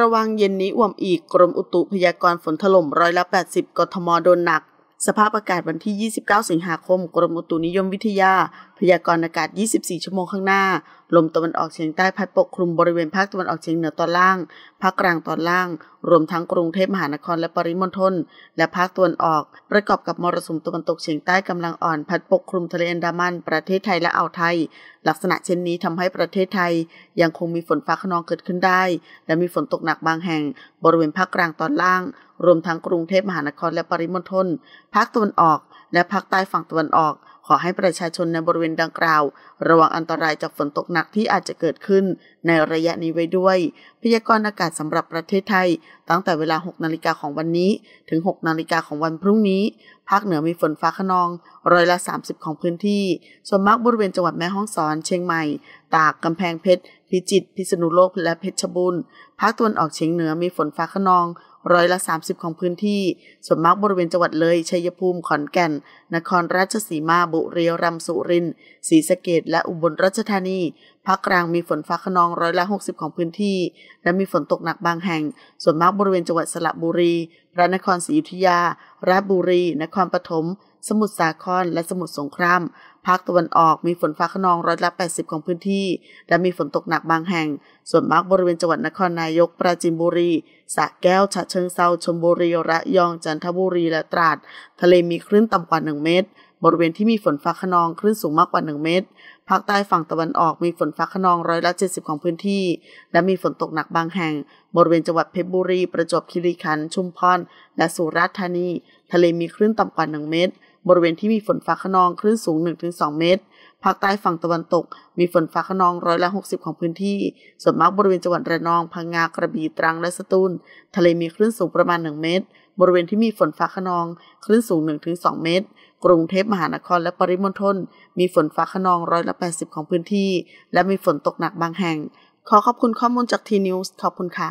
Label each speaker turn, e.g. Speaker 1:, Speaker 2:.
Speaker 1: ระวังเย็นนี้อ่วมอีกกรมอุตุพยากรณ์ฝนถล่ม ร้อยละ80กทมโดนหนัก สภาพอากาศวันที่ 29 สิงหาคมกรมอุตุนิยมวิทยา พยากรณ์อากาศ 24 ชั่วโมงข้างหน้าลมตะวันออกเฉียงใต้พัดปกคลุมบริเวณภาคตะวันออกเฉียงเหนือตอนล่าง ภาคกลางตอนล่าง รวมทั้งกรุงเทพมหานครและปริมณฑล และภาคตะวันออก ประกอบกับมรสุมตะวันตกเฉียงใต้กำลังอ่อนพัดปกคลุมทะเลอันดามันประเทศไทยและอ่าวไทย ลักษณะเช่นนี้ทำให้ประเทศไทยยังคงมีฝนฟ้าขนองเกิดขึ้นได้ และมีฝนตกหนักบางแห่ง บริเวณภาคกลางตอนล่าง รวมทั้งกรุงเทพมหานครและปริมณฑล ภาคตะวันออก และภาคใต้ฝั่งตะวันออกขอให้ประชาชนในบริเวณดังกล่าว ระวังอันตรายจากฝนตกหนักที่อาจจะเกิดขึ้น ในระยะนี้ไว้ด้วย พยากรณ์อากาศสำหรับประเทศไทย ตั้งแต่เวลา 6 นาฬิกาของวันนี้ถึง 6 นาฬิกาของวันพรุ่งนี้ ภาคเหนือมีฝนฟ้าขนองร้อยละ 30 ของพื้นที่ ส่วนมากบริเวณจังหวัดแม่ฮ่องสอน เชียงใหม่ ตากกำแพงเพชรพิจิตรพิษณุโลก และเพชรบูรณ์ภาคตะวันออกเฉียงเหนือมีฝนฟ้าขนองร้อยละ 30 ของพื้นที่ ส่วนมากบริเวณจังหวัดเลย ชัยภูมิ ขอนแก่น นครราชสีมา บุรีรัมย์ สุรินทร์ศรีสะเกดและอุบลราชธานีภาคกลางมีฝนฟ้าขนองร้อยละ 60 ของพื้นที่ และมีฝนตกหนักบางแห่ง ส่วนมากบริเวณจังหวัดสระบุรี พระนครศรีอยุธยาราชบุรี นครปฐมสมุทรสาครและสมุทรสงครามภาคตะวันออกมีฝนฟ้าขนองร้อยละ 80 ของพื้นที่ และมีฝนตกหนักบางแห่ง ส่วนมากบริเวณจังหวัดนครนายก ปราจีนบุรีสระแก้ว ฉะเชิงเซาชลบุรีระยองจันทบุรีและตราดทะเลมีคลื่นต่ำกว่า 1 เมตร บริเวณที่มีฝนฟ้าขนองคลื่นสูงมากกว่า 1 เมตร ภาคใต้ฝั่งตะวันออกมีฝนฟ้าขนองร้อยละ 70 ของพื้นที่ และมีฝนตกหนักบางแห่ง บริเวณจังหวัดเพชรบุรีประจวบคีรีขันธ์ชุมพรและสุราษฎร์ธานี ทะเลมีคลื่นต่ำกว่า1เมตรบริเวณที่มีฝนฟ้าขนองคลื่นสูง 1-2 เมตร ภาคใต้ฝั่งตะวันตกมีฝนฟ้าขนองร้อยละ 60 ของพื้นที่ส่วนมากบริเวณจังหวัดระนอง พังงา กระบี่ ตรังและสตูลทะเลมีคลื่นสูงประมาณ 1 เมตร บริเวณที่มีฝนฟ้าขนองคลื่นสูง 1-2 เมตร กรุงเทพมหานครและปริมณฑลมีฝนฟ้าขนองร้อยละ80 ของพื้นที่ และมีฝนตกหนักบางแห่ง ขอขอบคุณข้อมูลจากทีนิวส์ ขอบคุณค่ะ